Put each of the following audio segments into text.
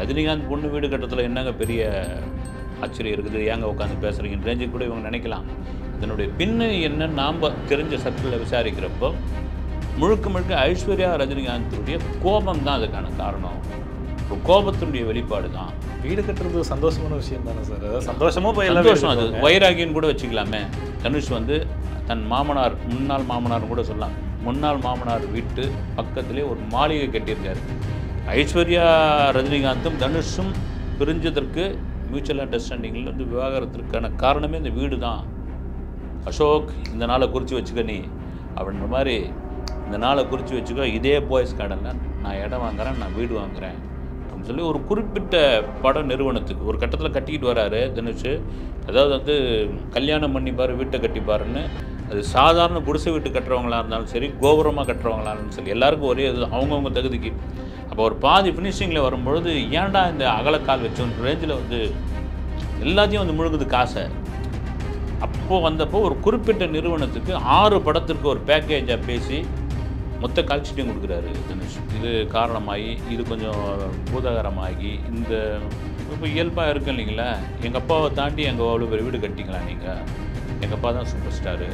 ரஜினிகாந்த் பொண்ணு வீடு கட்டத்தில் என்னங்க பெரிய ஆச்சரியம் இருக்குது ஏங்க உட்காந்து பேசுகிறீங்கன்னு ரேஞ்சு கூட இவங்க நினைக்கலாம் இதனுடைய பின்னு என்னன்னு நாம் தெரிஞ்ச சர்க்கிளில் விசாரிக்கிறப்போ முழுக்க முழுக்க ஐஸ்வர்யா ரஜினிகாந்தினுடைய கோபம் தான் அதுக்கான காரணம் ஒரு கோபத்தினுடைய வெளிப்பாடு தான் வீடு கட்டுறது சந்தோஷமான விஷயம் தானே சார் அதாவது சந்தோஷமாக போய் சந்தோஷம் அது வைராகியன் கூட வச்சுக்கலாமே தனுஷ் வந்து தன் மாமனார் முன்னாள் மாமனார்னு கூட சொல்லலாம் முன்னாள் மாமனார் வீட்டு பக்கத்திலே ஒரு மாளிகை கட்டியிருக்காரு ஐஸ்வர்யா ரஜினிகாந்தும் தனுஷும் பிரிஞ்சதற்கு மியூச்சுவல் அண்டர்ஸ்டாண்டிங்கில் வந்து விவாகரத்திற்கான காரணமே இந்த வீடு தான் அசோக் இந்த நாளை குறித்து வச்சுக்க நீ அப்படின்ற மாதிரி இந்த நாளை குறித்து வச்சுக்கோ இதே பாய்ஸ் கார்டனில் நான் இடம் வாங்குகிறேன் நான் வீடு வாங்குகிறேன் அப்படின்னு சொல்லி ஒரு குறிப்பிட்ட பட நிறுவனத்துக்கு ஒரு கட்டத்தில் கட்டிக்கிட்டு வராரு தனுஷ் அதாவது வந்து கல்யாணம் பண்ணிப்பார் வீட்டை கட்டிப்பாருன்னு அது சாதாரண குடிசை வீட்டு கட்டுறவங்களாக இருந்தாலும் சரி கோபுரமாக கட்டுறவங்களா இருந்தாலும் சரி எல்லாருக்கும் ஒரே இது அவங்கவுங்க தகுதிக்கு அப்போ ஒரு பாதி ஃபினிஷிங்கில் வரும்பொழுது ஏன்டா இந்த அகலக்கால் வச்சோன்ற ரேஞ்சில் வந்து எல்லாத்தையும் வந்து முழுகுது காசை அப்போது வந்தப்போ ஒரு குறிப்பிட்ட நிறுவனத்துக்கு ஆறு படத்திற்கு ஒரு பேக்கேஜாக பேசி மொத்த கால்ஷீட்டையும் கொடுக்குறாரு தினேஷ் இது காரணமாகி இது கொஞ்சம் பூதாகரமாகி இந்த இப்போ இயல்பாக இருக்கு இல்லைங்களா எங்கள் அப்பாவை தாண்டி எங்கள் அவ்வளோ பெரிய வீடு கட்டிங்களா நீங்கள் எங்கள் அப்பா தான் சூப்பர் ஸ்டாரு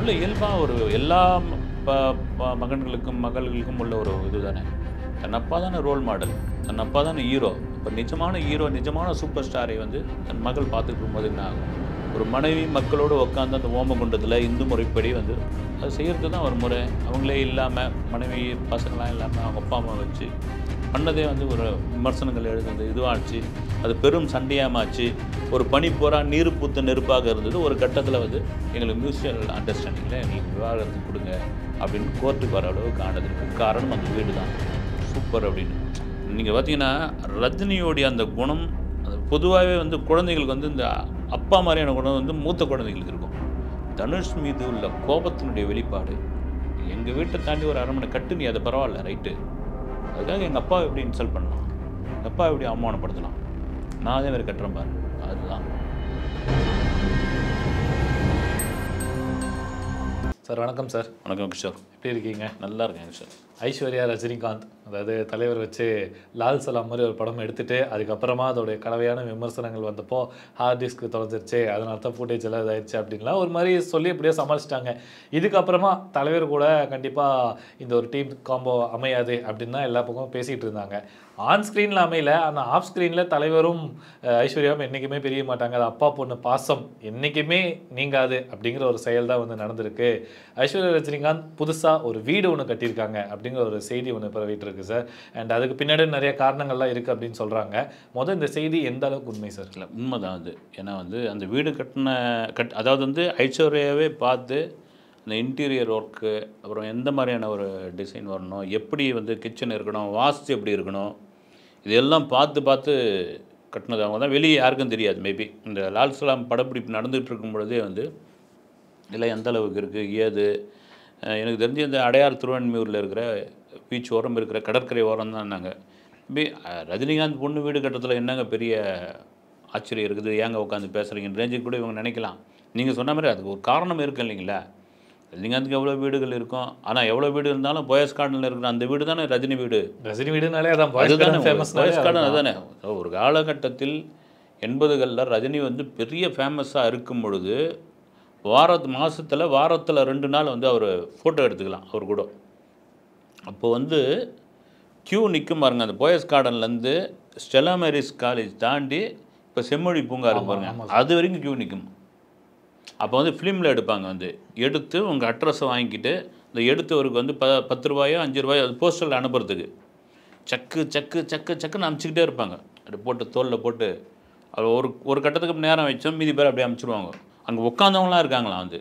உள்ள இயல்பாக ஒரு எல்லா மகன்களுக்கும் மகள்களுக்கும் உள்ள ஒரு இது தானே தன் அப்பா தானே ரோல் மாடல் தன் அப்பா தானே ஹீரோ இப்போ நிஜமான ஹீரோ நிஜமான சூப்பர் ஸ்டாரை வந்து தன் மகள் பார்த்துட்டு போது என்ன ஆகும் ஒரு மனைவி மக்களோடு உட்காந்து அந்த ஓமகுண்டத்தில் இந்து முறைப்படி வந்து அது செய்கிறது தான் ஒரு முறை அவங்களே இல்லாமல் மனைவி பசங்களாம் இல்லாமல் அவங்க அப்பா அம்மா வச்சு பண்ணதே வந்து ஒரு விமர்சனங்கள் எழுந்தது இதுவாச்சு அது பெரும் சண்டையாமாச்சு ஒரு பனி போகிறா நீர் பூத்த நெருப்பாக இருந்தது ஒரு கட்டத்தில் வந்து எங்களுக்கு மியூச்சுவல் அண்டர்ஸ்டாண்டிங்கில் எங்களுக்கு விவாகரத்துக்கு கொடுங்க அப்படின்னு கோர்ட்டுக்கு வர அளவுக்கு ஆனதுக்கு காரணம் அந்த வீடு தான் சூப்பர் அப்படின்னு நீங்கள் பார்த்தீங்கன்னா ரஜினியோடைய அந்த குணம் பொதுவாகவே வந்து குழந்தைகளுக்கு வந்து இந்த அப்பா மாதிரியான குணம் வந்து மூத்த குழந்தைகளுக்கு இருக்கும் தனுஷ் மீது உள்ள கோபத்தினுடைய வெளிப்பாடு எங்கள் வீட்டை தாண்டி ஒரு அரை மணி கட்டு நீ அதை பரவாயில்ல ரைட்டு அதுக்காக எங்கள் அப்பா எப்படி இன்சல்ட் பண்ணலாம் எங்கள் அப்பா எப்படி அவமானப்படுத்தலாம் நான் அதே மாதிரி கட்டுறேன் பாரு அதுதான் சார் வணக்கம் சார் வணக்கம் கிஷோர் எப்படி இருக்கீங்க நல்லா இருக்கேன் கிஷோர் ஐஸ்வர்யா ரஜினிகாந்த் அதாவது தலைவர் வச்சு லால் சலாம் மாதிரி ஒரு படம் எடுத்துகிட்டு அதுக்கப்புறமா அதோடைய கலவையான விமர்சனங்கள் வந்தப்போ ஹார்ட் டிஸ்க் தொலைஞ்சிருச்சு அதனால தான் ஃபுட்டேஜ் எல்லாம் இதாயிடுச்சு அப்படின்லாம் ஒரு மாதிரி சொல்லி இப்படியே சமாளிச்சிட்டாங்க இதுக்கப்புறமா தலைவர் கூட கண்டிப்பாக இந்த ஒரு டீம் காம்போ அமையாது அப்படின்னு தான் எல்லா பக்கமும் பேசிகிட்டு இருந்தாங்க ஆன் ஸ்க்ரீனில் அமையல ஆனால் ஆஃப் ஸ்க்ரீனில் தலைவரும் ஐஸ்வர்யாவும் என்றைக்குமே பிரிய மாட்டாங்க அது அப்பா பொண்ணு பாசம் என்றைக்குமே நீங்காது அப்படிங்கிற ஒரு செயல் தான் வந்து நடந்திருக்கு ஐஸ்வர்யா ரஜினிகாந்த் புதுசாக ஒரு வீடு ஒன்று கட்டியிருக்காங்க அப்படிங்கிற ஒரு செய்தி ஒன்று பரவிட்டுருக்கு சார் அண்ட் அதுக்கு பின்னாடி நிறைய காரணங்கள்லாம் இருக்குது அப்படின்னு சொல்கிறாங்க முதல் இந்த செய்தி எந்த அளவுக்கு உண்மை சார் இல்லை உண்மை தான் அது ஏன்னா வந்து அந்த வீடு கட்டின கட் அதாவது வந்து ஐஸ்வர்யாவே பார்த்து இந்த இன்டீரியர் ஒர்க்கு அப்புறம் எந்த மாதிரியான ஒரு டிசைன் வரணும் எப்படி வந்து கிச்சன் இருக்கணும் வாஸ்து எப்படி இருக்கணும் இதெல்லாம் பார்த்து பார்த்து கட்டினது அவங்க தான் வெளியே யாருக்கும் தெரியாது மேபி இந்த லால் சலாம் படப்பிடிப்பு நடந்துகிட்டு இருக்கும் பொழுதே வந்து இதெல்லாம் எந்த அளவுக்கு இருக்குது ஏது எனக்கு தெரிஞ்சு இந்த அடையார் திருவன்மியூரில் இருக்கிற பீச் ஓரம் இருக்கிற கடற்கரை ஓரம் தான் நாங்கள் மேபி ரஜினிகாந்த் பொண்ணு வீடு கட்டத்தில் என்னங்க பெரிய ஆச்சரியம் இருக்குது ஏங்க உட்காந்து பேசுகிறீங்க ரேஞ்சுக்கு கூட இவங்க நினைக்கலாம் நீங்கள் சொன்ன மாதிரி அதுக்கு ஒரு காரணம் இருக்குது இல்லைங்களா லிங்கத்துக்கு எவ்வளோ வீடுகள் இருக்கும் ஆனால் எவ்வளோ வீடு இருந்தாலும் போயஸ் கார்டனில் இருக்கிற அந்த வீடு தானே ரஜினி வீடு ரஜினி வீடுனாலே அதான் போயஸ் கார்டன் அதுதானே ஒரு காலகட்டத்தில் எண்பதுகளில் ரஜினி வந்து பெரிய ஃபேமஸாக இருக்கும் பொழுது வாரத்து மாதத்தில் வாரத்தில் ரெண்டு நாள் வந்து அவர் ஃபோட்டோ எடுத்துக்கலாம் அவர் கூட அப்போ வந்து க்யூ நிற்கும் பாருங்கள் அந்த போயஸ் கார்டன்லேருந்து ஸ்டெலாமெரிஸ் காலேஜ் தாண்டி இப்போ செம்மொழி பூங்கா இருக்கு பாருங்கள் அது வரைக்கும் க்யூ நிற்கும் அப்போ வந்து ஃபிலிமில் எடுப்பாங்க வந்து எடுத்து உங்கள் அட்ரஸை வாங்கிக்கிட்டு இந்த எடுத்தவருக்கு வந்து ப பத்து ரூபாயோ அஞ்சு ரூபாயோ அது போஸ்டரில் அனுப்புறதுக்கு சக்கு சக்கு சக்கு சக்குன்னு அமுச்சிக்கிட்டே இருப்பாங்க அப்படி போட்டு தோலில் போட்டு அது ஒரு ஒரு கட்டத்துக்கு நேரம் வச்சோம் மீதி பேர் அப்படியே அனுப்பிச்சிடுவாங்க அங்கே உட்காந்தவங்களாம் இருக்காங்களாம் வந்து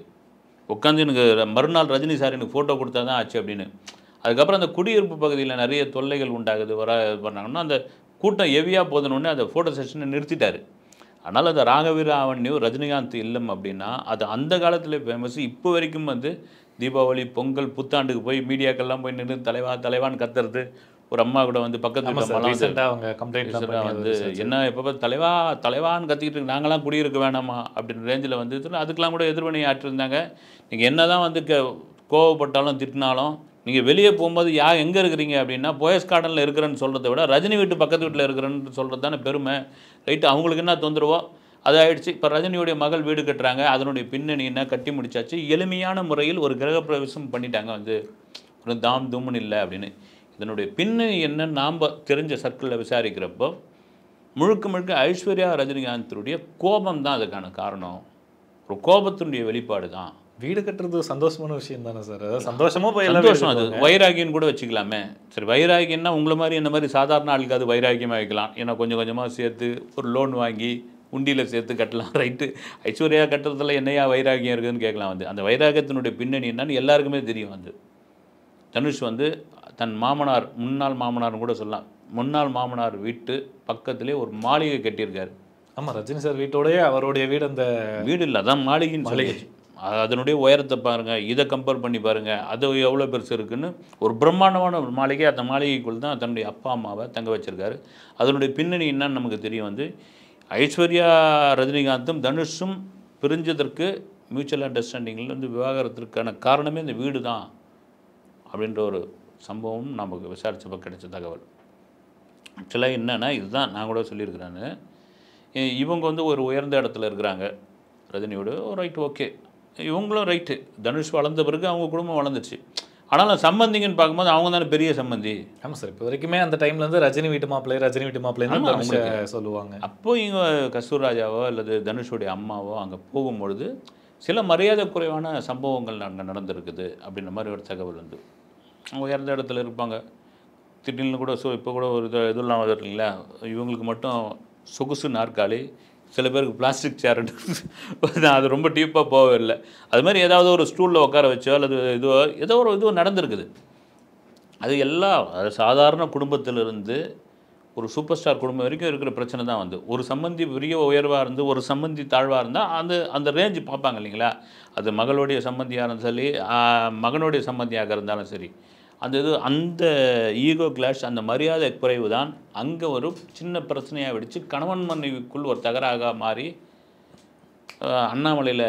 உட்காந்து எனக்கு மறுநாள் ரஜினி சார் எனக்கு ஃபோட்டோ கொடுத்தா தான் ஆச்சு அப்படின்னு அதுக்கப்புறம் அந்த குடியிருப்பு பகுதியில் நிறைய தொல்லைகள் உண்டாகுது வர பண்ணாங்கன்னா அந்த கூட்டம் ஹெவியாக போதணுன்னு அந்த ஃபோட்டோ செஷனை நிறுத்திட்டார் அதனால் அந்த ராகவீர ஆவண்யோ ரஜினிகாந்த் இல்லம் அப்படின்னா அது அந்த காலத்தில் ஃபேமஸ் இப்போ வரைக்கும் வந்து தீபாவளி பொங்கல் புத்தாண்டுக்கு போய் மீடியாக்கெல்லாம் போய் நின்று தலைவா தலைவான்னு கத்துறது ஒரு அம்மா கூட வந்து பக்கத்து அவங்க கம்ப்ளைண்ட் வந்து என்ன எப்போ தலைவா தலைவான்னு கற்றுக்கிட்டு நாங்களாம் குடியிருக்க வேணாமா அப்படின்னு ரேஞ்சில் வந்து அதுக்கெலாம் கூட எதிர்வினை ஆற்றிருந்தாங்க நீங்கள் என்ன தான் வந்து கோவப்பட்டாலும் திட்டினாலும் நீங்கள் வெளியே போகும்போது யா எங்கே இருக்கிறீங்க அப்படின்னா போயஸ் கார்டனில் இருக்கிறேன்னு சொல்கிறத விட ரஜினி வீட்டு பக்கத்து வீட்டில் இருக்கிறேன்னு சொல்கிறது தானே பெருமை ரைட்டு அவங்களுக்கு என்ன தொந்தரவோ அது ஆயிடுச்சு இப்போ ரஜினியுடைய மகள் வீடு கட்டுறாங்க அதனுடைய பின்னணி என்ன கட்டி முடிச்சாச்சு எளிமையான முறையில் ஒரு கிரகப்பிரவேசம் பண்ணிட்டாங்க வந்து ஒரு தாம் தும்முன்னு இல்லை அப்படின்னு இதனுடைய பின்னணி என்னன்னு நாம் தெரிஞ்ச சர்க்கிளில் விசாரிக்கிறப்போ முழுக்க முழுக்க ஐஸ்வர்யா ரஜினிகாந்தருடைய கோபம் தான் அதுக்கான காரணம் ஒரு கோபத்தினுடைய வெளிப்பாடு தான் வீடு கட்டுறது சந்தோஷமான விஷயம் தானே சார் அதாவது சந்தோஷமாக போய் சந்தோஷம் அது வைராகியன்னு கூட வச்சுக்கலாமே சரி வைராகியம்னா உங்களை மாதிரி என்ன மாதிரி சாதாரண ஆளுக்கு அது வைராகியமாக வைக்கலாம் ஏன்னா கொஞ்சம் கொஞ்சமாக சேர்த்து ஒரு லோன் வாங்கி உண்டியில் சேர்த்து கட்டலாம் ரைட்டு ஐஸ்வர்யா கட்டுறதுல என்னையா வைராகியம் இருக்குதுன்னு கேட்கலாம் வந்து அந்த வைராகியத்தினுடைய பின்னணி என்னன்னு எல்லாருக்குமே தெரியும் வந்து தனுஷ் வந்து தன் மாமனார் முன்னாள் மாமனார்னு கூட சொல்லலாம் முன்னாள் மாமனார் வீட்டு பக்கத்திலே ஒரு மாளிகை கட்டியிருக்காரு ஆமாம் ரஜினி சார் வீட்டோடய அவருடைய வீடு அந்த வீடு இல்லை அதான் மாளிகைன்னு மாளிகை அதனுடைய உயரத்தை பாருங்கள் இதை கம்பேர் பண்ணி பாருங்கள் அது எவ்வளோ பெருசு இருக்குதுன்னு ஒரு பிரம்மாண்டமான ஒரு மாளிகை அந்த மாளிகைக்குள் தான் தன்னுடைய அப்பா அம்மாவை தங்க வச்சுருக்காரு அதனுடைய பின்னணி என்னன்னு நமக்கு தெரியும் வந்து ஐஸ்வர்யா ரஜினிகாந்தும் தனுஷும் பிரிஞ்சதற்கு மியூச்சுவல் அண்டர்ஸ்டாண்டிங்கில் வந்து விவாகரத்திற்கான காரணமே இந்த வீடு தான் அப்படின்ற ஒரு சம்பவம் நமக்கு விசாரித்தப்போ கிடைச்ச தகவல் ஆக்சுவலாக என்னென்னா இதுதான் நான் கூட சொல்லியிருக்கிறேன்னு இவங்க வந்து ஒரு உயர்ந்த இடத்துல இருக்கிறாங்க ரஜினியோடு ரைட் ஓகே இவங்களும் ரைட்டு தனுஷ் வளர்ந்த பிறகு அவங்க குடும்பம் வளர்ந்துச்சு ஆனால் சம்பந்திங்கன்னு பார்க்கும்போது அவங்க தானே பெரிய சம்பந்தி ஆமாம் சார் இப்போ வரைக்குமே அந்த டைம்லேருந்து ரஜினி வீட்டு மாப்பிள்ளை ரஜினி வீட்டு மாப்பிள்ளை சொல்லுவாங்க அப்போ இவங்க கஸ்தூர்ராஜாவோ அல்லது தனுஷுடைய அம்மாவோ அங்கே போகும்பொழுது சில மரியாதை குறைவான சம்பவங்கள் அங்கே நடந்திருக்குது அப்படின்ற மாதிரி ஒரு தகவல் வந்து அவங்க இறந்த இடத்துல இருப்பாங்க திடீர்னு கூட ஸோ இப்போ கூட ஒரு இது இதெல்லாம் வருது இல்லைங்களா இவங்களுக்கு மட்டும் சொகுசு நாற்காலி சில பேருக்கு பிளாஸ்டிக் சேருன்னு அது ரொம்ப டீப்பாக போகவே இல்லை அது மாதிரி ஏதாவது ஒரு ஸ்டூலில் உட்கார வச்சோ அல்லது இதுவோ ஏதோ ஒரு இதுவோ நடந்திருக்குது அது எல்லாம் அது சாதாரண குடும்பத்திலிருந்து ஒரு சூப்பர் ஸ்டார் குடும்பம் வரைக்கும் இருக்கிற பிரச்சனை தான் வந்து ஒரு சம்பந்தி பெரிய உயர்வாக இருந்து ஒரு சம்பந்தி தாழ்வாக இருந்தால் அந்த அந்த ரேஞ்சு பார்ப்பாங்க இல்லைங்களா அது மகளுடைய சம்பந்தியாக இருந்தாலும் சரி மகனுடைய சம்பந்தியாக இருந்தாலும் சரி அந்த இது அந்த ஈகோ கிளாஷ் அந்த மரியாதை குறைவு தான் அங்கே ஒரு சின்ன பிரச்சனையாக வெடித்து கணவன் மனைவிக்குள் ஒரு தகராக மாறி அண்ணாமலையில்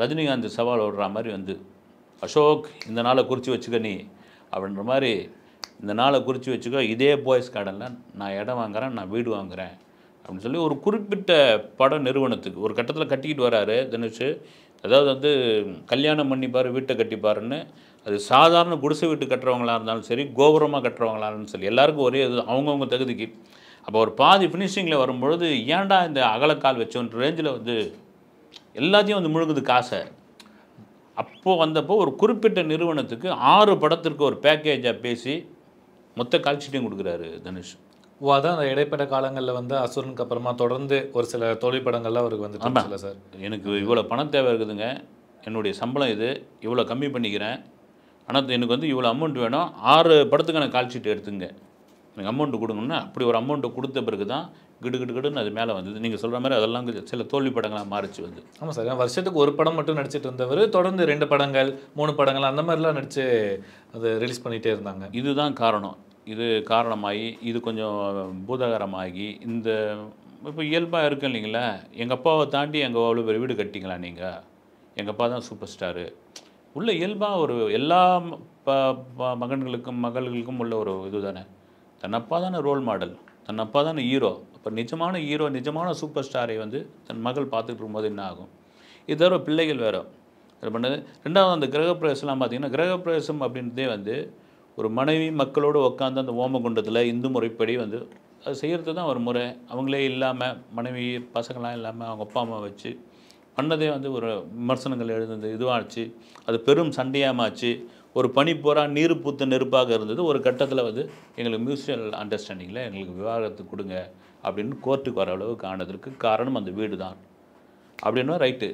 ரஜினிகாந்த் சவால் விடுற மாதிரி வந்து அசோக் இந்த நாளை குறித்து வச்சுக்க நீ அப்படின்ற மாதிரி இந்த நாளை குறித்து வச்சுக்க இதே பாய்ஸ் கார்டனில் நான் இடம் வாங்குகிறேன் நான் வீடு வாங்குகிறேன் அப்படின்னு சொல்லி ஒரு குறிப்பிட்ட பட நிறுவனத்துக்கு ஒரு கட்டத்தில் கட்டிக்கிட்டு வராரு தினச்சு அதாவது வந்து கல்யாணம் பண்ணிப்பார் வீட்டை கட்டிப்பாருன்னு அது சாதாரண குடிசை வீட்டு கட்டுறவங்களாக இருந்தாலும் சரி கோபுரமாக கட்டுறவங்களாக இருந்தாலும் சரி எல்லாருக்கும் ஒரே இது அவங்கவுங்க தகுதிக்கு அப்போ ஒரு பாதி ஃபினிஷிங்கில் வரும்பொழுது ஏன்டா இந்த அகலக்கால் வச்சோன்ற ரேஞ்சில் வந்து எல்லாத்தையும் வந்து முழுங்குது காசை அப்போது வந்தப்போ ஒரு குறிப்பிட்ட நிறுவனத்துக்கு ஆறு படத்திற்கு ஒரு பேக்கேஜாக பேசி மொத்த கால்ஷீட்டையும் கொடுக்குறாரு தனுஷ் ஓ அதான் அந்த இடைப்பட்ட காலங்களில் வந்து அசுரனுக்கு அப்புறமா தொடர்ந்து ஒரு சில தொழில் படங்கள்லாம் அவருக்கு வந்து சார் எனக்கு இவ்வளோ பணம் தேவை இருக்குதுங்க என்னுடைய சம்பளம் இது இவ்வளோ கம்மி பண்ணிக்கிறேன் ஆனால் எனக்கு வந்து இவ்வளோ அமௌண்ட் வேணும் ஆறு படத்துக்கு கால் ஷீட் எடுத்துங்க எனக்கு அமௌண்ட்டு கொடுங்கன்னா அப்படி ஒரு அமௌண்ட்டு கொடுத்த பிறகு தான் கிடு கிடு கிடுன்னு அது மேலே வந்தது நீங்கள் சொல்கிற மாதிரி அதெல்லாம் சில தோல்வி படங்களாக மாறிச்சு வந்து ஆமாம் சார் வருஷத்துக்கு ஒரு படம் மட்டும் நடிச்சிட்டு இருந்தவர் தொடர்ந்து ரெண்டு படங்கள் மூணு படங்கள் அந்த மாதிரிலாம் நடித்து அது ரிலீஸ் பண்ணிகிட்டே இருந்தாங்க இதுதான் காரணம் இது காரணமாகி இது கொஞ்சம் பூதாகரமாகி இந்த இப்போ இயல்பாக இருக்கு இல்லைங்களா எங்கள் அப்பாவை தாண்டி எங்கள் அவ்வளோ பேர் வீடு கட்டிங்களா நீங்கள் எங்கள் அப்பா தான் சூப்பர் ஸ்டாரு உள்ள இயல்பாக ஒரு எல்லா மகன்களுக்கும் மகள்களுக்கும் உள்ள ஒரு இது தானே அப்பா தானே ரோல் மாடல் அப்பா தானே ஹீரோ அப்போ நிஜமான ஹீரோ நிஜமான சூப்பர் ஸ்டாரை வந்து தன் மகள் பார்த்துட்டு இருக்கும்போது என்ன ஆகும் இது தவிர பிள்ளைகள் வேறு பண்ணது ரெண்டாவது அந்த கிரகப்பிரவேசம்லாம் பார்த்திங்கன்னா கிரகப்பிரவேசம் அப்படின்றதே வந்து ஒரு மனைவி மக்களோடு உட்காந்து அந்த ஓமகுண்டத்தில் இந்து முறைப்படி வந்து அது செய்கிறது தான் ஒரு முறை அவங்களே இல்லாமல் மனைவி பசங்களாம் இல்லாமல் அவங்க அப்பா அம்மா வச்சு அன்னதே வந்து ஒரு விமர்சனங்கள் எழுந்தது இதுவாச்சு அது பெரும் சண்டையாமாச்சு ஒரு பனி போகிறா நீர் பூத்த நெருப்பாக இருந்தது ஒரு கட்டத்தில் வந்து எங்களுக்கு மியூச்சுவல் அண்டர்ஸ்டாண்டிங்கில் எங்களுக்கு விவாகரத்து கொடுங்க அப்படின்னு கோர்ட்டுக்கு வர அளவுக்கு ஆனதற்கு காரணம் அந்த வீடு தான் அப்படின்னா ரைட்டு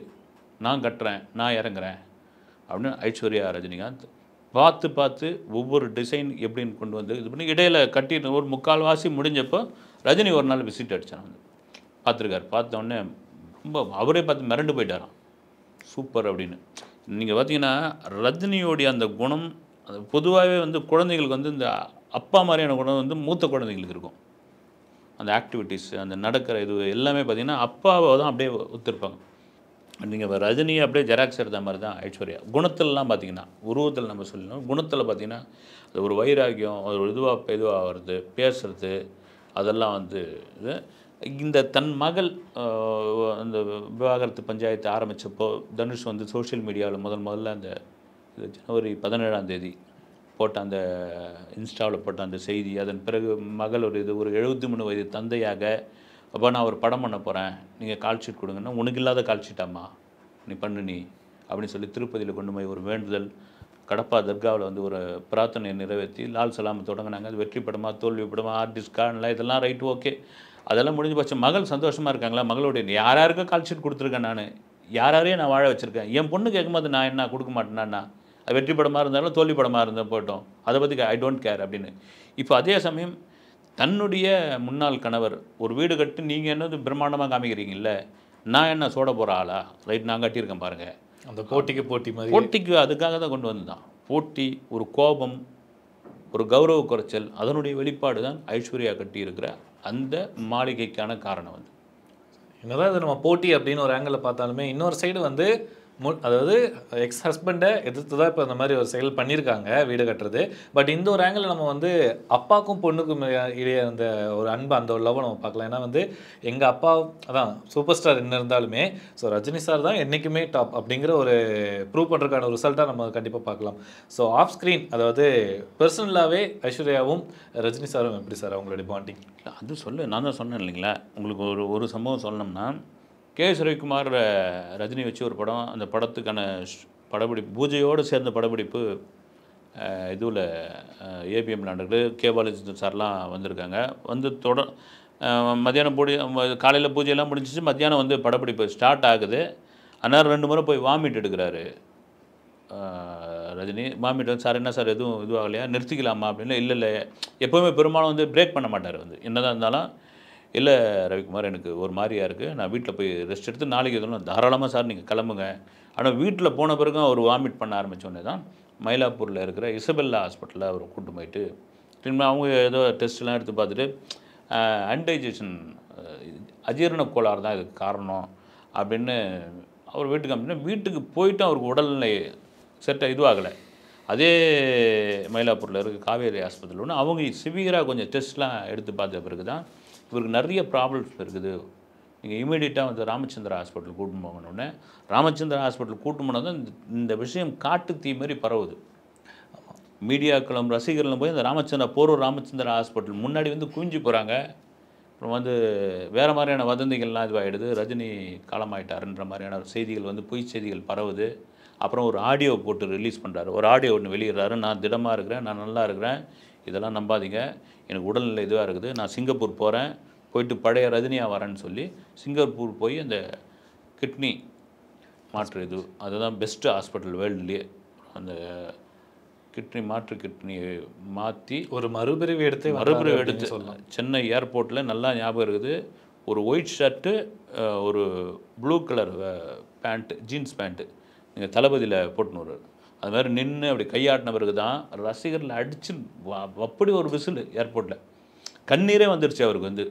நான் கட்டுறேன் நான் இறங்குறேன் அப்படின்னு ஐஸ்வர்யா ரஜினிகாந்த் பார்த்து பார்த்து ஒவ்வொரு டிசைன் எப்படின்னு கொண்டு வந்து இது பண்ணி இடையில் கட்டிட்டு ஒரு முக்கால்வாசி முடிஞ்சப்போ ரஜினி ஒரு நாள் விசிட் அடித்தான் வந்து பார்த்துருக்காரு பார்த்தோன்னே ரொம்ப அவரே பார்த்து மிரண்டு போயிட்டாராம் சூப்பர் அப்படின்னு நீங்கள் பார்த்தீங்கன்னா ரஜினியோடைய அந்த குணம் அது பொதுவாகவே வந்து குழந்தைங்களுக்கு வந்து இந்த அப்பா மாதிரியான குணம் வந்து மூத்த குழந்தைங்களுக்கு இருக்கும் அந்த ஆக்டிவிட்டீஸ் அந்த நடக்கிற இது எல்லாமே பார்த்திங்கன்னா அப்பாவை தான் அப்படியே ஒத்துருப்பாங்க நீங்கள் ரஜினியை அப்படியே ஜெராக்ஸ் எடுத்த மாதிரி தான் ஐஸ்வர்யா குணத்திலலாம் பார்த்தீங்கன்னா உருவத்தில் நம்ம சொல்லணும் குணத்தில் பார்த்திங்கன்னா அது ஒரு வைராக்கியம் ஒரு இதுவாக இதுவாகிறது பேசுகிறது அதெல்லாம் வந்து இது இந்த தன் மகள் அந்த விவாகரத்து பஞ்சாயத்து ஆரம்பித்தப்போ தனுஷ் வந்து சோஷியல் மீடியாவில் முதல் முதல்ல அந்த இது ஜனவரி பதினேழாம் தேதி போட்ட அந்த இன்ஸ்டாவில் போட்ட அந்த செய்தி அதன் பிறகு மகள் ஒரு இது ஒரு எழுபத்தி மூணு வயது தந்தையாக அப்போ நான் ஒரு படம் பண்ண போகிறேன் நீங்கள் கால்ஷீட் கொடுங்கன்னா உனக்கு இல்லாத கால் நீ பண்ணு நீ அப்படின்னு சொல்லி திருப்பதியில் கொண்டு போய் ஒரு வேண்டுதல் கடப்பா தர்காவில் வந்து ஒரு பிரார்த்தனையை நிறைவேற்றி லால் சலாமை தொடங்கினாங்க அது வெற்றி படமாக தோல்வி படமாக ஆர்டிஸ்ட் கார்டெலாம் இதெல்லாம் ரைட்டு ஓகே அதெல்லாம் முடிஞ்ச பட்சம் மகள் சந்தோஷமாக இருக்காங்களா மகளுடைய யார் யாருக்கும் கால்ஷீட் கொடுத்துருக்கேன் நான் யார் யாரையும் நான் வாழ வச்சுருக்கேன் என் பொண்ணு கேட்கும்போது நான் என்ன கொடுக்க மாட்டேனாண்ணா அது வெற்றி படமாக இருந்தாலும் தோல்வி படமாக இருந்தால் போட்டோம் அதை பற்றி ஐ டோன்ட் கேர் அப்படின்னு இப்போ அதே சமயம் தன்னுடைய முன்னாள் கணவர் ஒரு வீடு கட்டி நீங்கள் என்னது பிரம்மாண்டமாக காமிக்கிறீங்கல்ல நான் என்ன சோட போகிற ஆளா ரைட் நான் கட்டியிருக்கேன் பாருங்கள் அந்த போட்டிக்கு போட்டி மாதிரி போட்டிக்கு அதுக்காக தான் கொண்டு வந்தான் போட்டி ஒரு கோபம் ஒரு கௌரவ குறைச்சல் அதனுடைய வெளிப்பாடு தான் ஐஸ்வர்யா இருக்கிற அந்த மாளிகைக்கான காரணம் வந்து என்னதான் இது நம்ம போட்டி அப்படின்னு ஒரு ஆங்கிளில் பார்த்தாலுமே இன்னொரு சைடு வந்து மு அதாவது எக்ஸ் ஹஸ்பண்டை எதிர்த்து தான் இப்போ இந்த மாதிரி ஒரு செயல் பண்ணியிருக்காங்க வீடு கட்டுறது பட் இந்த ஒரு ஆங்கிள் நம்ம வந்து அப்பாக்கும் பொண்ணுக்கும் இடையே அந்த ஒரு அன்பு அந்த ஒரு லவ்வை நம்ம பார்க்கலாம் ஏன்னா வந்து எங்கள் அப்பா அதான் சூப்பர் ஸ்டார் என்ன இருந்தாலுமே ஸோ ரஜினி சார் தான் என்றைக்குமே டாப் அப்படிங்கிற ஒரு ப்ரூவ் பண்ணுறதுக்கான ரிசல்ட்டாக நம்ம கண்டிப்பாக பார்க்கலாம் ஸோ ஆஃப் ஸ்க்ரீன் அதாவது பர்சனலாகவே ஐஸ்வர்யாவும் ரஜினி சாரும் எப்படி சார் அவங்களுடைய பாண்டிங் அது சொல்லு நான் தான் சொன்னேன் இல்லைங்களா உங்களுக்கு ஒரு ஒரு சம்பவம் சொன்னோம்னா கே எஸ் ரவிக்குமார் ரஜினி வச்சு ஒரு படம் அந்த படத்துக்கான படப்பிடிப்பு பூஜையோடு சேர்ந்த படப்பிடிப்பு இதுவில் ஏபிஎம் நாடுகள் கே பாலாஜி சார்லாம் வந்திருக்காங்க வந்து தொடர் மத்தியானம் பூஜை காலையில் பூஜையெல்லாம் முடிஞ்சிச்சு மத்தியானம் வந்து படப்பிடிப்பு ஸ்டார்ட் ஆகுது அதனால் ரெண்டு முறை போய் வாமிட் எடுக்கிறாரு ரஜினி வாமிட் வந்து சார் என்ன சார் எதுவும் இதுவாகலையா நிறுத்திக்கலாமா அப்படின்னு இல்லை இல்லை எப்போவுமே பெரும்பாலும் வந்து பிரேக் பண்ண மாட்டார் வந்து என்னதான் இருந்தாலும் இல்லை ரவிக்குமார் எனக்கு ஒரு மாதிரியாக இருக்குது நான் வீட்டில் போய் ரெஸ்ட் எடுத்து நாளைக்கு எதுவும் தாராளமாக சார் நீங்கள் கிளம்புங்க ஆனால் வீட்டில் போன பிறகு அவர் வாமிட் பண்ண ஆரம்பித்தோடனே தான் மயிலாப்பூரில் இருக்கிற இசபெல்லா ஹாஸ்பிட்டலில் அவர் கூட்டு போயிட்டு திரும்ப அவங்க ஏதோ டெஸ்ட்லாம் எடுத்து பார்த்துட்டு அன்டைஜஷன் அஜீரண கோளாறு தான் இதுக்கு காரணம் அப்படின்னு அவர் வீட்டுக்கு அப்படின்னா வீட்டுக்கு போயிட்டு அவருக்கு உடல்நிலை செட்டாக இதுவாகலை அதே மயிலாப்பூரில் இருக்க காவேரி ஆஸ்பத்திரியில் ஒன்று அவங்க சிவியராக கொஞ்சம் டெஸ்ட்லாம் எடுத்து பார்த்த பிறகு தான் இவருக்கு நிறைய ப்ராப்ளம்ஸ் இருக்குது நீங்கள் இமீடியட்டாக வந்து ராமச்சந்திர ஹாஸ்பிட்டல் கூட்டு போகணுன்னே ராமச்சந்திர ஹாஸ்பிட்டல் கூட்டு போனால் இந்த விஷயம் காட்டு தீ மாதிரி பரவுது மீடியாக்களும் ரசிகர்களும் போய் இந்த ராமச்சந்திரா போரூர் ராமச்சந்திரா ஹாஸ்பிட்டல் முன்னாடி வந்து குவிஞ்சு போகிறாங்க அப்புறம் வந்து வேறு மாதிரியான வதந்திகள்லாம் இதுவாகிடுது ரஜினி காலமாயிட்டாருன்ற மாதிரியான செய்திகள் வந்து பொய் செய்திகள் பரவுது அப்புறம் ஒரு ஆடியோ போட்டு ரிலீஸ் பண்ணுறாரு ஒரு ஆடியோ ஒன்று வெளியிடுறாரு நான் திடமாக இருக்கிறேன் நான் நல்லா இருக்கிறேன் இதெல்லாம் நம்பாதீங்க எனக்கு உடல்நிலை இதுவாக இருக்குது நான் சிங்கப்பூர் போகிறேன் போயிட்டு பழைய ரஜினியாக வரேன்னு சொல்லி சிங்கப்பூர் போய் அந்த கிட்னி மாற்று இது அதுதான் பெஸ்ட்டு ஹாஸ்பிட்டல் வேர்ல்டுலேயே அந்த கிட்னி மாற்று கிட்னியை மாற்றி ஒரு மறுபிரிவு எடுத்து மறுபிரிவு எடுத்து சென்னை ஏர்போர்ட்டில் நல்லா ஞாபகம் இருக்குது ஒரு ஒயிட் ஷர்ட்டு ஒரு blue colour pant jeans pant நீங்கள் தளபதியில் போட்டுன்னு வருவார் அது மாதிரி நின்று அப்படி கையாட்டின பிறகு தான் ரசிகர்கள் அடிச்சு அப்படி ஒரு விசில் ஏர்போர்ட்டில் கண்ணீரே வந்துடுச்சு அவருக்கு வந்து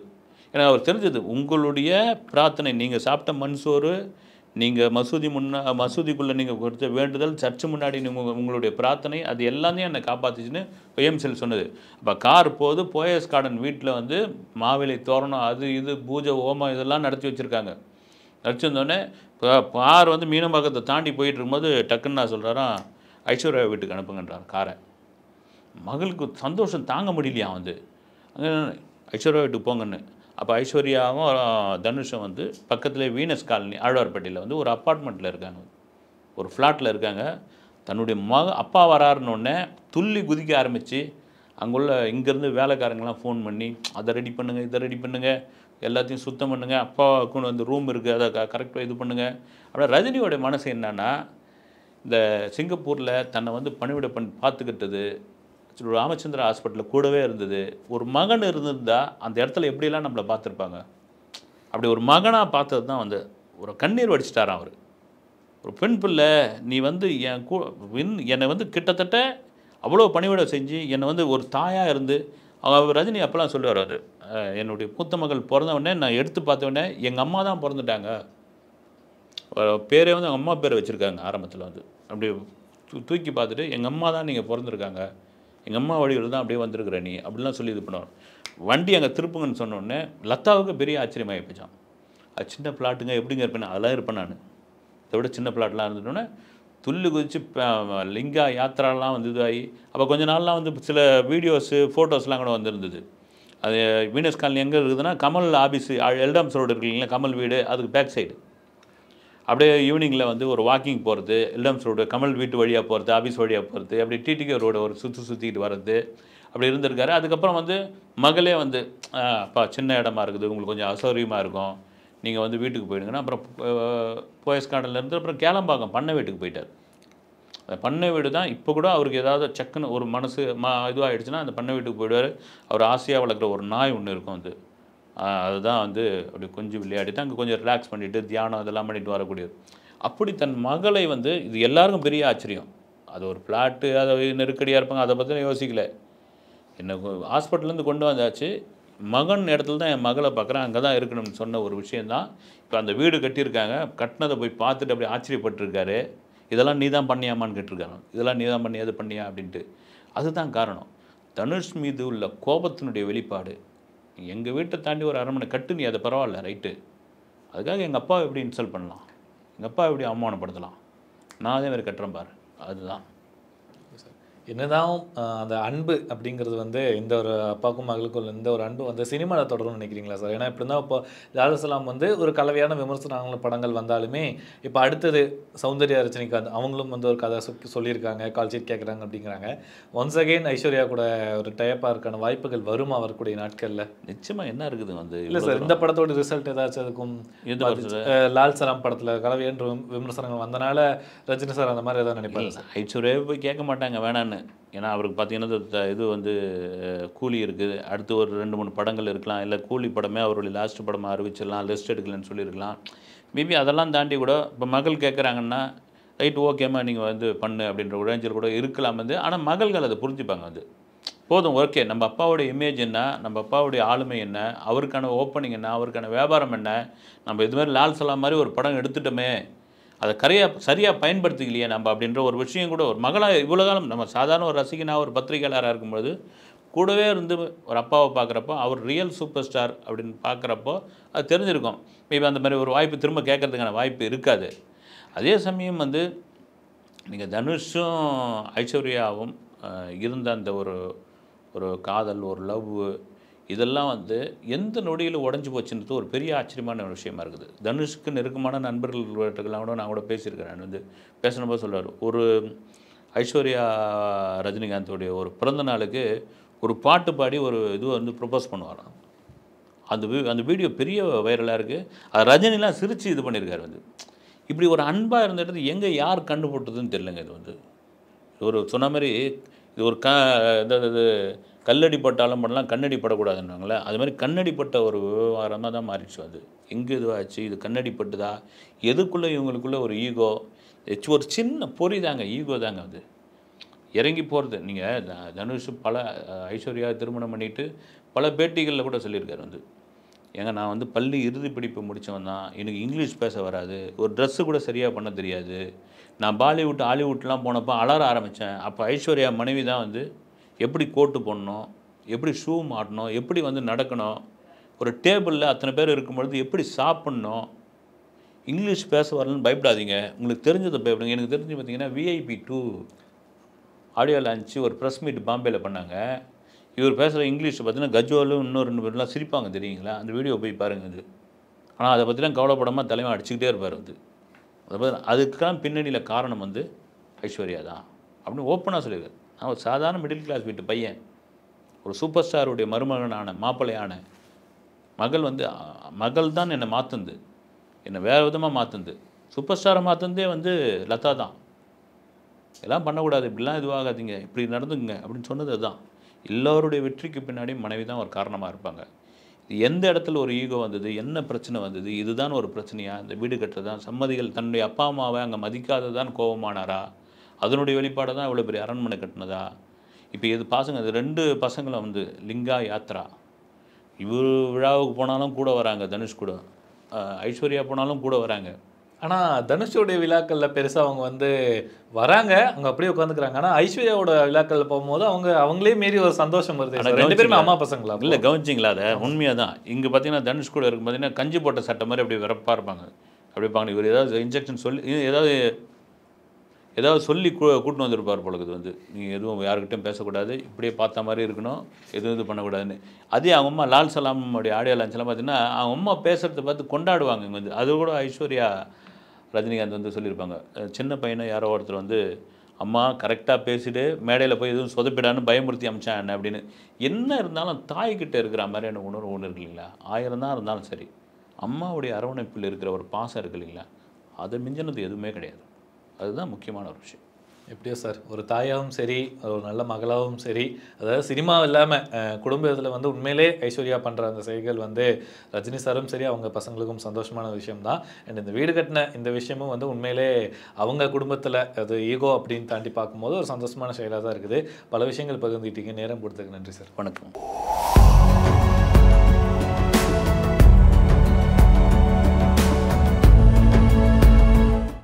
ஏன்னா அவர் தெரிஞ்சது உங்களுடைய பிரார்த்தனை நீங்கள் சாப்பிட்ட மண் சோறு நீங்கள் மசூதி முன்னா மசூதிக்குள்ளே நீங்கள் கொடுத்த வேண்டுதல் சர்ச்சு முன்னாடி நீங்கள் உங்களுடைய பிரார்த்தனை அது எல்லாமே என்னை காப்பாற்றிச்சின்னு ஒயம்சல் சொன்னது இப்போ கார் போது போயஸ் கார்டன் வீட்டில் வந்து மாவிலை தோரணம் அது இது பூஜை ஓமம் இதெல்லாம் நடத்தி வச்சுருக்காங்க அடிச்சிருந்தோடனே இப்போ ஆறு வந்து பக்கத்தை தாண்டி போயிட்டு இருக்கும்போது டக்குன்னு நான் சொல்கிறாராம் ஐஸ்வர்யா வீட்டுக்கு அனுப்புங்கன்றான் காரை மகளுக்கு சந்தோஷம் தாங்க முடியலையா வந்து அங்கே ஐஸ்வர்யா வீட்டுக்கு போங்கன்னு அப்போ ஐஸ்வர்யாவும் தனுஷம் வந்து பக்கத்தில் வீனஸ் காலனி ஆழ்வார்பட்டியில் வந்து ஒரு அப்பார்ட்மெண்ட்டில் இருக்காங்க ஒரு ஃப்ளாட்டில் இருக்காங்க தன்னுடைய மக அப்பா வராருன்னொடனே துள்ளி குதிக்க ஆரம்பித்து அங்குள்ள இங்கேருந்து வேலைக்காரங்களாம் ஃபோன் பண்ணி அதை ரெடி பண்ணுங்கள் இதை ரெடி பண்ணுங்கள் எல்லாத்தையும் சுத்தம் பண்ணுங்கள் அப்பாவுக்குன்னு வந்து ரூம் இருக்குது அதை க கரெக்டாக இது பண்ணுங்கள் அப்படின்னா ரஜினியோடைய மனசு என்னன்னா இந்த சிங்கப்பூரில் தன்னை வந்து பணிவிட பண் பார்த்துக்கிட்டது ராமச்சந்திர ஹாஸ்பிட்டலில் கூடவே இருந்தது ஒரு மகன் இருந்திருந்தால் அந்த இடத்துல எப்படிலாம் நம்மளை பார்த்துருப்பாங்க அப்படி ஒரு மகனாக பார்த்தது தான் வந்து ஒரு கண்ணீர் வடிச்சிட்டாராம் அவர் ஒரு பெண் பிள்ளை நீ வந்து என் கூ என்னை வந்து கிட்டத்தட்ட அவ்வளோ பணிவிட செஞ்சு என்னை வந்து ஒரு தாயாக இருந்து அவர் ரஜினி அப்போல்லாம் சொல்லுவார் அவர் என்னுடைய மூத்த மகள் உடனே நான் எடுத்து உடனே எங்கள் அம்மா தான் பிறந்துட்டாங்க பேரே வந்து எங்கள் அம்மா பேர் வச்சுருக்காங்க ஆரம்பத்தில் வந்து அப்படி தூ தூக்கி பார்த்துட்டு எங்கள் அம்மா தான் நீங்கள் பிறந்திருக்காங்க எங்கள் அம்மா வழியில் தான் அப்படியே வந்திருக்கிற நீ அப்படிலாம் சொல்லி இது பண்ணுவார் வண்டி அங்கே திருப்புங்கன்னு சொன்னோடனே லத்தாவுக்கு பெரிய ஆச்சரியமாகி போச்சான் அது சின்ன பிளாட்டுங்க எப்படிங்க இருப்பேன் அதெல்லாம் இருப்பேன் நான் இதை விட சின்ன பிளாட்லாம் இருந்துட்டோன்னே துள்ளு குதிச்சு லிங்கா யாத்திராலாம் வந்து இதாகி அப்போ கொஞ்ச நாள்லாம் வந்து சில வீடியோஸு ஃபோட்டோஸ்லாம் கூட வந்திருந்தது அது வீனஸ் காலனி எங்கே இருக்குதுன்னா கமல் ஆஃபீஸு எல்டாம்ஸ் ரோடு இருக்கு இல்லைங்களா கமல் வீடு அதுக்கு பேக் சைடு அப்படியே ஈவினிங்கில் வந்து ஒரு வாக்கிங் போகிறது எல்டாம்ஸ் ரோடு கமல் வீட்டு வழியாக போகிறது ஆஃபீஸ் வழியாக போகிறது அப்படி டிடிகே ரோடு ஒரு சுற்றி சுற்றிக்கிட்டு வர்றது அப்படி இருந்திருக்காரு அதுக்கப்புறம் வந்து மகளே வந்து அப்பா சின்ன இடமா இருக்குது உங்களுக்கு கொஞ்சம் அசௌரியமாக இருக்கும் நீங்கள் வந்து வீட்டுக்கு போயிடுங்கன்னா அப்புறம் இருந்து அப்புறம் கேளம்பாக்கம் பண்ண வீட்டுக்கு போயிட்டார் அந்த பண்ணை வீடு தான் இப்போ கூட அவருக்கு ஏதாவது செக்குன்னு ஒரு மனசு ம இதுவாகிடுச்சுன்னா அந்த பண்ணை வீட்டுக்கு போயிடுவார் அவர் ஆசையாக வளர்க்குற ஒரு நாய் ஒன்று இருக்கும் வந்து அதுதான் வந்து அப்படி கொஞ்சம் தான் அங்கே கொஞ்சம் ரிலாக்ஸ் பண்ணிவிட்டு தியானம் இதெல்லாம் பண்ணிட்டு வரக்கூடியது அப்படி தன் மகளை வந்து இது எல்லாருக்கும் பெரிய ஆச்சரியம் அது ஒரு ஃப்ளாட்டு அதை நெருக்கடியாக இருப்பாங்க அதை பற்றி யோசிக்கல என்ன ஹாஸ்பிட்டல்லேருந்து கொண்டு வந்தாச்சு மகன் இடத்துல தான் என் மகளை பார்க்குறேன் அங்கே தான் இருக்கணும்னு சொன்ன ஒரு விஷயந்தான் இப்போ அந்த வீடு கட்டியிருக்காங்க கட்டினதை போய் பார்த்துட்டு அப்படி ஆச்சரியப்பட்டிருக்காரு இதெல்லாம் நீ தான் பண்ணியாமான்னு கேட்டிருக்காங்க இதெல்லாம் நீ தான் பண்ணியா அது பண்ணியா அப்படின்ட்டு அதுதான் காரணம் தனுஷ் மீது உள்ள கோபத்தினுடைய வெளிப்பாடு எங்கள் வீட்டை தாண்டி ஒரு அரண்மனை கட்டு நீ அது பரவாயில்ல ரைட்டு அதுக்காக எங்கள் அப்பாவை எப்படி இன்சல்ட் பண்ணலாம் எங்கள் அப்பா எப்படி அவமானப்படுத்தலாம் நான் அதே மாதிரி கட்டுறேன் பாரு அதுதான் என்னதான் அந்த அன்பு அப்படிங்கிறது வந்து இந்த ஒரு அப்பாவுக்கும் மகளுக்கும் இந்த ஒரு அன்பு வந்து சினிமாவில் தொடரும்னு நினைக்கிறீங்களா சார் ஏன்னா இப்படி தான் இப்போ ஜாதசலாம் வந்து ஒரு கலவையான விமர்சனங்கள் படங்கள் வந்தாலுமே இப்போ அடுத்தது சௌந்தர்யா ரச்சனிகாந்த் அவங்களும் வந்து ஒரு கதை சொல்லியிருக்காங்க கால் கேட்குறாங்க அப்படிங்கிறாங்க ஒன்ஸ் அகெயின் ஐஸ்வர்யா கூட ஒரு டயப்பாக இருக்கான வாய்ப்புகள் வருமா வரக்கூடிய நாட்களில் நிச்சயமாக என்ன இருக்குது வந்து இல்லை சார் இந்த படத்தோட ரிசல்ட் ஏதாச்சும் அதுக்கும் லால் சலாம் படத்தில் கலவையன்று விமர்சனங்கள் வந்தனால ரஜினி சார் அந்த மாதிரி ஏதாவது நினைப்பாங்க ஐஸ்வர்யா போய் கேட்க மாட்டாங்க வேணான்னு ஏன்னா அவருக்கு பார்த்தீங்கன்னா இது வந்து கூலி இருக்குது அடுத்து ஒரு ரெண்டு மூணு படங்கள் இருக்கலாம் இல்லை கூலி படமே அவருடைய லாஸ்ட் படமாக அறிவிச்சிடலாம் லிஸ்ட் எடுக்கலன்னு சொல்லியிருக்கலாம் மேபி அதெல்லாம் தாண்டி கூட இப்போ மகள் கேட்குறாங்கன்னா ரைட் ஓகேம்மா நீங்கள் வந்து பண்ணு அப்படின்ற உழைஞ்சல் கூட இருக்கலாம் வந்து ஆனால் மகள்கள் அதை புரிஞ்சுப்பாங்க அது போதும் ஓகே நம்ம அப்பாவுடைய இமேஜ் என்ன நம்ம அப்பாவுடைய ஆளுமை என்ன அவருக்கான ஓப்பனிங் என்ன அவருக்கான வியாபாரம் என்ன நம்ம இதுமாதிரி லால் சலாம் மாதிரி ஒரு படம் எடுத்துட்டோமே அதை கரையாக சரியாக பயன்படுத்திக்கலையே நம்ம அப்படின்ற ஒரு விஷயம் கூட ஒரு மகளாக இவ்வளோ காலம் நம்ம சாதாரண ஒரு ரசிகனாக ஒரு பத்திரிகையாளராக இருக்கும்போது கூடவே இருந்து ஒரு அப்பாவை பார்க்குறப்போ அவர் ரியல் சூப்பர் ஸ்டார் அப்படின்னு பார்க்குறப்போ அது தெரிஞ்சிருக்கும் மேபி அந்த மாதிரி ஒரு வாய்ப்பு திரும்ப கேட்கறதுக்கான வாய்ப்பு இருக்காது அதே சமயம் வந்து நீங்கள் தனுஷும் ஐஸ்வர்யாவும் இருந்த அந்த ஒரு ஒரு காதல் ஒரு லவ்வு இதெல்லாம் வந்து எந்த நொடியில் உடஞ்சி போச்சுன்றது ஒரு பெரிய ஆச்சரியமான விஷயமா இருக்குது தனுஷுக்கு நெருக்கமான நண்பர்கள்லாம் கூட நான் கூட பேசியிருக்கிறேன் வந்து பேசினப்போ சொல்கிறார் ஒரு ஐஸ்வர்யா ரஜினிகாந்தோடைய ஒரு பிறந்த நாளுக்கு ஒரு பாட்டு பாடி ஒரு இது வந்து ப்ரொப்போஸ் பண்ணுவார் அந்த அந்த வீடியோ பெரிய வைரலாக இருக்குது அது ரஜினிலாம் சிரித்து இது பண்ணியிருக்காரு வந்து இப்படி ஒரு அன்பாக இருந்துட்டு எங்கே யார் கண்டுபட்டதுன்னு தெரிலங்க இது வந்து ஒரு சொன்ன மாதிரி இது ஒரு க இந்த இது கல்லடி பட்டாலும் பண்ணலாம் கண்ணடி அது மாதிரி கண்ணடி பட்ட ஒரு விவகாரமாக தான் மாறிடுச்சு அது எங்கே இதுவாச்சு இது கண்ணடி பட்டுதா எதுக்குள்ளே இவங்களுக்குள்ளே ஒரு ஈகோ ஒரு சின்ன பொறி தாங்க ஈகோ தாங்க அது இறங்கி போகிறது நீங்கள் தனுஷ் பல ஐஸ்வர்யா திருமணம் பண்ணிவிட்டு பல பேட்டிகளில் கூட சொல்லியிருக்காரு வந்து ஏங்க நான் வந்து பள்ளி இறுதி படிப்பு முடித்தவன் தான் எனக்கு இங்கிலீஷ் பேச வராது ஒரு ட்ரெஸ்ஸு கூட சரியாக பண்ண தெரியாது நான் பாலிவுட் ஹாலிவுட்லாம் போனப்போ அலற ஆரம்பித்தேன் அப்போ ஐஸ்வர்யா மனைவி தான் வந்து எப்படி கோட்டு போடணும் எப்படி ஷூ மாட்டணும் எப்படி வந்து நடக்கணும் ஒரு டேபிளில் அத்தனை பேர் இருக்கும்பொழுது எப்படி சாப்பிட்ணும் இங்கிலீஷ் பேச வரலன்னு பயப்படாதீங்க உங்களுக்கு தெரிஞ்சதை பயப்படுங்க எனக்கு தெரிஞ்சு பார்த்தீங்கன்னா விஐபி டூ ஆடியோ லான்ச்சு ஒரு ப்ரெஸ் மீட் பாம்பேயில் பண்ணாங்க இவர் பேசுகிற இங்கிலீஷை பார்த்தீங்கன்னா கஜ்வாலும் இன்னும் ரெண்டு பேர்லாம் சிரிப்பாங்க தெரியுங்களா அந்த வீடியோ போய் பாருங்கள் அது ஆனால் அதை பற்றிலாம் கவலைப்படமாக தலைமை அடிச்சுக்கிட்டே இருப்பார் அது அதை அதுக்கெல்லாம் பின்னணியில் காரணம் வந்து ஐஸ்வர்யா தான் அப்படின்னு ஓப்பனாக சொல்லியிருக்காரு நான் ஒரு சாதாரண மிடில் கிளாஸ் வீட்டு பையன் ஒரு சூப்பர் ஸ்டாருடைய மருமகனான மாப்பிள்ளையான மகள் வந்து மகள் தான் என்னை மாற்றுந்து என்னை வேறு விதமாக மாற்றுந்து சூப்பர் ஸ்டாரை மாற்றுந்தே வந்து லதா தான் எல்லாம் பண்ணக்கூடாது இப்படிலாம் இதுவாகாதீங்க இப்படி நடந்துங்க அப்படின்னு சொன்னது அதுதான் எல்லோருடைய வெற்றிக்கு பின்னாடி மனைவி தான் ஒரு காரணமாக இருப்பாங்க இது எந்த இடத்துல ஒரு ஈகோ வந்தது என்ன பிரச்சனை வந்தது இதுதான் ஒரு பிரச்சனையாக இந்த வீடு கட்டுறதான் சம்மதிகள் தன்னுடைய அப்பா அம்மாவை அங்கே மதிக்காததான் கோபமானாரா அதனுடைய வெளிப்பாடு தான் இவ்வளோ பெரிய அரண்மனை கட்டினதா இப்போ இது பசங்க அது ரெண்டு பசங்களை வந்து லிங்கா யாத்ரா இவர் விழாவுக்கு போனாலும் கூட வராங்க தனுஷ் கூட ஐஸ்வர்யா போனாலும் கூட வராங்க ஆனால் தனுஷோடைய விழாக்களில் பெருசாக அவங்க வந்து வராங்க அவங்க அப்படியே உட்காந்துக்கிறாங்க ஆனால் ஐஸ்வர்யாவோட விழாக்களில் போகும்போது அவங்க அவங்களே மாரி ஒரு சந்தோஷம் வருது ரெண்டு பேருமே அம்மா பசங்களா இல்லை கவனிச்சிங்களா அதை உண்மையாக தான் இங்கே பார்த்தீங்கன்னா தனுஷ் கூட இருக்கும் பார்த்தீங்கன்னா கஞ்சி போட்ட சட்டை மாதிரி அப்படியே விரப்பாக இருப்பாங்க அப்படி இருப்பாங்க இவர் ஏதாவது இன்ஜெக்ஷன் சொல்லி ஏதாவது ஏதாவது சொல்லி கூட்டின்னு வந்திருப்பார் போல இது வந்து நீங்கள் எதுவும் யாருக்கிட்டையும் பேசக்கூடாது இப்படியே பார்த்த மாதிரி இருக்கணும் எதுவும் இது பண்ணக்கூடாதுன்னு அதே அவங்க அம்மா லால் சலாமுடைய ஆடியோ லான்ச்லாம் பார்த்தீங்கன்னா அவங்க அம்மா பேசுகிறத பார்த்து கொண்டாடுவாங்க இங்கே வந்து அது கூட ஐஸ்வர்யா ரஜினிகாந்த் வந்து சொல்லியிருப்பாங்க சின்ன பையனை யாரோ ஒருத்தர் வந்து அம்மா கரெக்டாக பேசிட்டு மேடையில் போய் எதுவும் சொதப்பிடான்னு பயமுறுத்தி அமிச்சான் என்ன அப்படின்னு என்ன இருந்தாலும் தாய்கிட்ட இருக்கிற மாதிரியான உணர்வு ஒன்று இருக்கு இல்லைங்களா ஆயிரம் தான் இருந்தாலும் சரி அம்மாவுடைய அரவணைப்பில் இருக்கிற ஒரு பாசம் இருக்கு இல்லைங்களா அதை மிஞ்சினது எதுவுமே கிடையாது அதுதான் முக்கியமான ஒரு விஷயம் எப்படியோ சார் ஒரு தாயாகவும் சரி ஒரு நல்ல மகளாகவும் சரி அதாவது சினிமா இல்லாமல் குடும்ப இதில் வந்து உண்மையிலே ஐஸ்வர்யா பண்ணுற அந்த செயல்கள் வந்து ரஜினி சாரும் சரி அவங்க பசங்களுக்கும் சந்தோஷமான விஷயம் தான் அண்ட் இந்த வீடு கட்டின இந்த விஷயமும் வந்து உண்மையிலே அவங்க குடும்பத்தில் அது ஈகோ அப்படின்னு தாண்டி பார்க்கும்போது ஒரு சந்தோஷமான செயலாக தான் இருக்குது பல விஷயங்கள் பகிர்ந்துக்கிட்டீங்க நேரம் கொடுத்ததுக்கு நன்றி சார் வணக்கம்